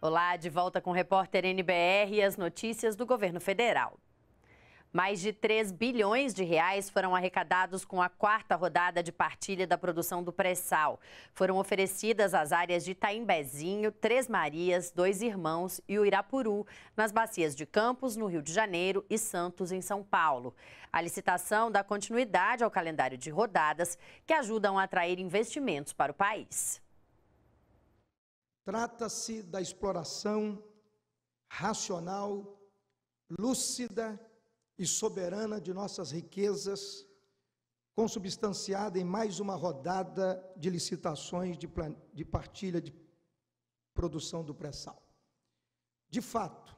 Olá, de volta com o repórter NBR e as notícias do governo federal. Mais de 3 bilhões de reais foram arrecadados com a quarta rodada de partilha da produção do pré-sal. Foram oferecidas as áreas de Taimbezinho, Três Marias, Dois Irmãos e Uirapuru, nas bacias de Campos, no Rio de Janeiro, e Santos, em São Paulo. A licitação dá continuidade ao calendário de rodadas que ajudam a atrair investimentos para o país. Trata-se da exploração racional, lúcida e soberana de nossas riquezas, consubstanciada em mais uma rodada de licitações de, plan... de partilha de produção do pré-sal. De fato,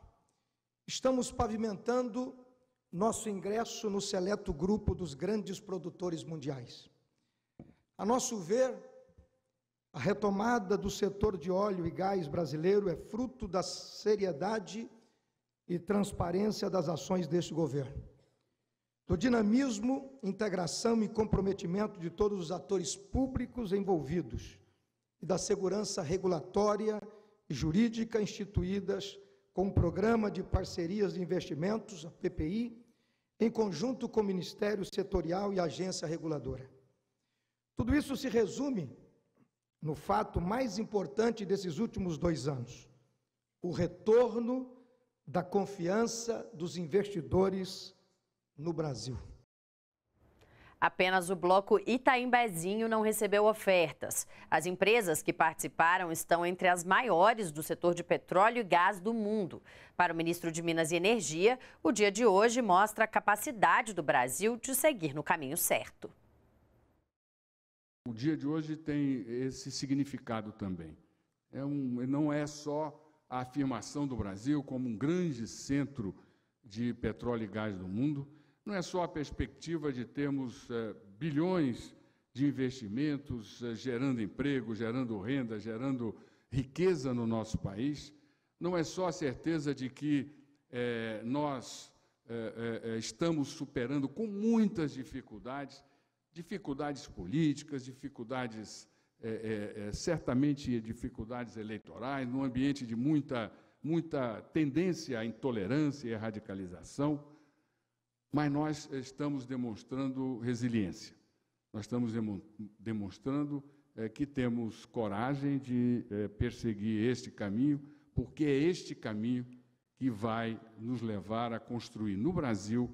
estamos pavimentando nosso ingresso no seleto grupo dos grandes produtores mundiais. A nosso ver, a retomada do setor de óleo e gás brasileiro é fruto da seriedade e e transparência das ações deste governo, do dinamismo, integração e comprometimento de todos os atores públicos envolvidos e da segurança regulatória e jurídica instituídas com o Programa de Parcerias de Investimentos, a PPI, em conjunto com o Ministério Setorial e a Agência Reguladora. Tudo isso se resume no fato mais importante desses últimos dois anos: o retorno da confiança dos investidores no Brasil. Apenas o bloco Itaimbezinho não recebeu ofertas. As empresas que participaram estão entre as maiores do setor de petróleo e gás do mundo. Para o ministro de Minas e Energia, o dia de hoje mostra a capacidade do Brasil de seguir no caminho certo. O dia de hoje tem esse significado também. É um, não é só a afirmação do Brasil como um grande centro de petróleo e gás do mundo, não é só a perspectiva de termos eh, bilhões de investimentos eh, gerando emprego, gerando renda, gerando riqueza no nosso país, não é só a certeza de que eh, nós estamos superando com muitas dificuldades, dificuldades políticas, dificuldades é, é, é, certamente dificuldades eleitorais, num ambiente de muita, muita tendência à intolerância e à radicalização, mas nós estamos demonstrando resiliência. Nós estamos demonstrando é, que temos coragem de é, perseguir este caminho, porque é este caminho que vai nos levar a construir no Brasil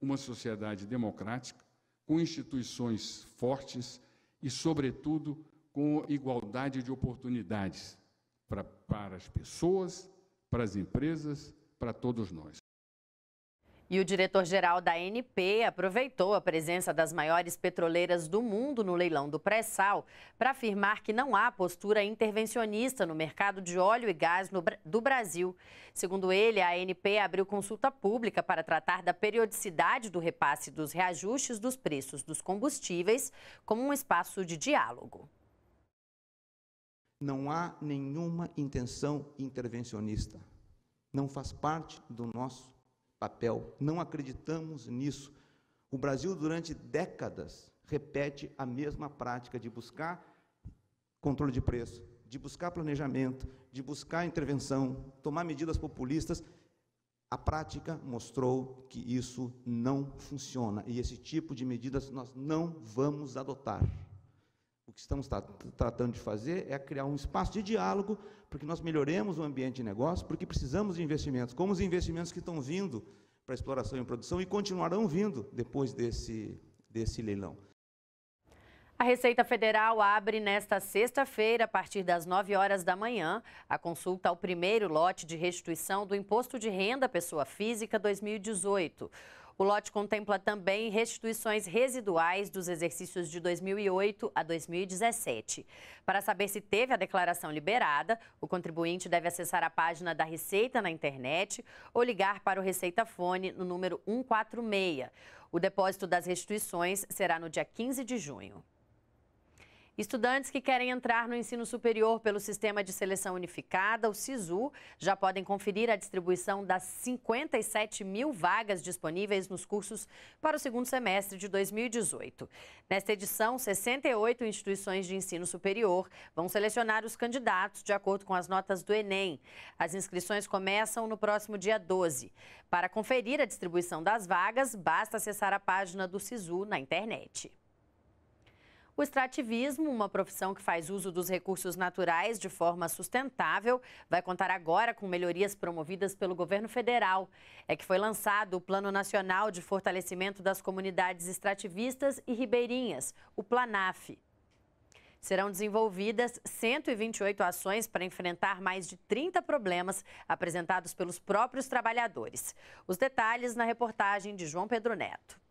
uma sociedade democrática, com instituições fortes e, sobretudo, com igualdade de oportunidades para, para as pessoas, para as empresas, para todos nós. E o diretor-geral da ANP aproveitou a presença das maiores petroleiras do mundo no leilão do pré-sal para afirmar que não há postura intervencionista no mercado de óleo e gás no, do Brasil. Segundo ele, a ANP abriu consulta pública para tratar da periodicidade do repasse dos reajustes dos preços dos combustíveis como um espaço de diálogo. Não há nenhuma intenção intervencionista. Não faz parte do nosso papel. Não acreditamos nisso. O Brasil, durante décadas, repete a mesma prática de buscar controle de preço, de buscar planejamento, de buscar intervenção, tomar medidas populistas. A prática mostrou que isso não funciona e esse tipo de medidas nós não vamos adotar que estamos tra tratando de fazer é criar um espaço de diálogo para que nós melhoremos o ambiente de negócio, porque precisamos de investimentos, como os investimentos que estão vindo para exploração e produção e continuarão vindo depois desse, desse leilão. A Receita Federal abre nesta sexta-feira, a partir das 9 horas da manhã, a consulta ao primeiro lote de restituição do Imposto de Renda Pessoa Física 2018. O lote contempla também restituições residuais dos exercícios de 2008 a 2017. Para saber se teve a declaração liberada, o contribuinte deve acessar a página da Receita na internet ou ligar para o Receita Fone no número 146. O depósito das restituições será no dia 15 de junho. Estudantes que querem entrar no ensino superior pelo Sistema de Seleção Unificada, o SISU, já podem conferir a distribuição das 57 mil vagas disponíveis nos cursos para o segundo semestre de 2018. Nesta edição, 68 instituições de ensino superior vão selecionar os candidatos de acordo com as notas do Enem. As inscrições começam no próximo dia 12. Para conferir a distribuição das vagas, basta acessar a página do SISU na internet. O extrativismo, uma profissão que faz uso dos recursos naturais de forma sustentável, vai contar agora com melhorias promovidas pelo governo federal. É que foi lançado o Plano Nacional de Fortalecimento das Comunidades Extrativistas e Ribeirinhas, o PLANAF. Serão desenvolvidas 128 ações para enfrentar mais de 30 problemas apresentados pelos próprios trabalhadores. Os detalhes na reportagem de João Pedro Neto.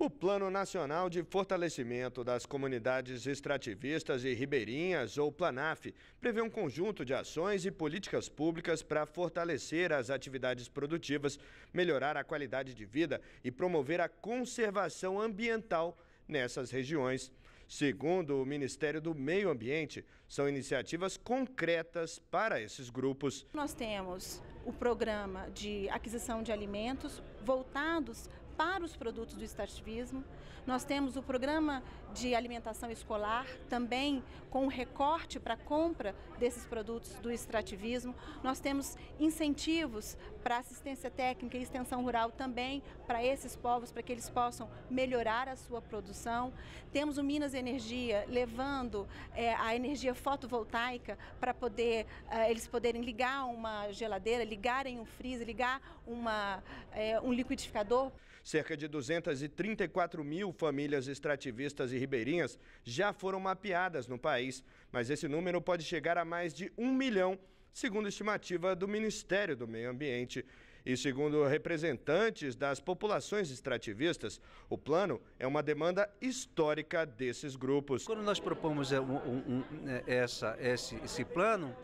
O Plano Nacional de Fortalecimento das Comunidades Extrativistas e Ribeirinhas, ou PLANAF, prevê um conjunto de ações e políticas públicas para fortalecer as atividades produtivas, melhorar a qualidade de vida e promover a conservação ambiental nessas regiões. Segundo o Ministério do Meio Ambiente, são iniciativas concretas para esses grupos. Nós temos o programa de aquisição de alimentos voltados para os produtos do extrativismo. Nós temos o programa de alimentação escolar, também com recorte para a compra desses produtos do extrativismo. Nós temos incentivos para assistência técnica e extensão rural também para esses povos, para que eles possam melhorar a sua produção. Temos o Minas Energia levando é, a energia fotovoltaica para poder é, eles poderem ligar uma geladeira, ligarem um freezer, ligar uma, é, um liquidificador. Cerca de 234 mil famílias extrativistas e ribeirinhas já foram mapeadas no país, mas esse número pode chegar a mais de um milhão, segundo estimativa do Ministério do Meio Ambiente. E segundo representantes das populações extrativistas, o plano é uma demanda histórica desses grupos. Quando nós propomos é, um, um, um, é, essa, esse, esse plano,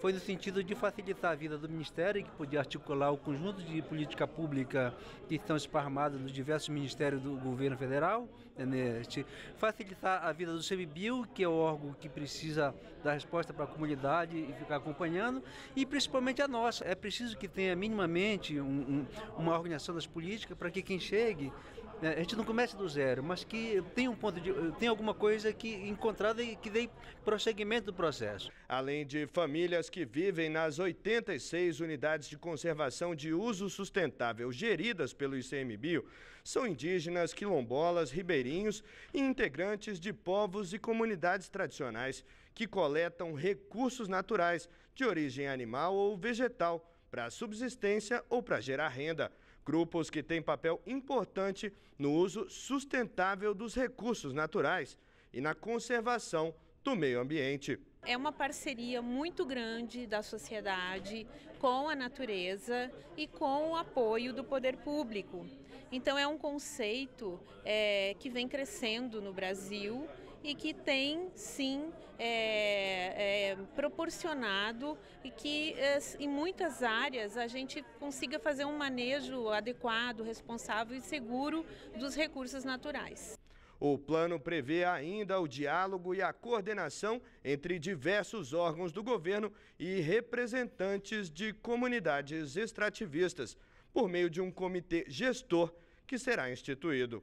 foi no sentido de facilitar a vida do Ministério, que podia articular o conjunto de política pública que estão esparmadas nos diversos ministérios do governo federal, né? facilitar a vida do CEMIBIL, que é o órgão que precisa dar resposta para a comunidade e ficar acompanhando, e principalmente a nossa. É preciso que tenha minimamente um, um, uma organização das políticas para que quem chegue né, a gente não começa do zero, mas que tem um ponto de tem alguma coisa que encontrada e que dê prosseguimento do processo. Além de famílias que vivem nas 86 unidades de conservação de uso sustentável geridas pelo ICMBio, são indígenas, quilombolas, ribeirinhos e integrantes de povos e comunidades tradicionais que coletam recursos naturais de origem animal ou vegetal para subsistência ou para gerar renda grupos que têm papel importante no uso sustentável dos recursos naturais e na conservação do meio ambiente. É uma parceria muito grande da sociedade com a natureza e com o apoio do poder público. Então, é um conceito é, que vem crescendo no Brasil e que tem sim é, é, proporcionado e que é, em muitas áreas a gente consiga fazer um manejo adequado, responsável e seguro dos recursos naturais. O plano prevê ainda o diálogo e a coordenação entre diversos órgãos do governo e representantes de comunidades extrativistas, por meio de um comitê gestor que será instituído.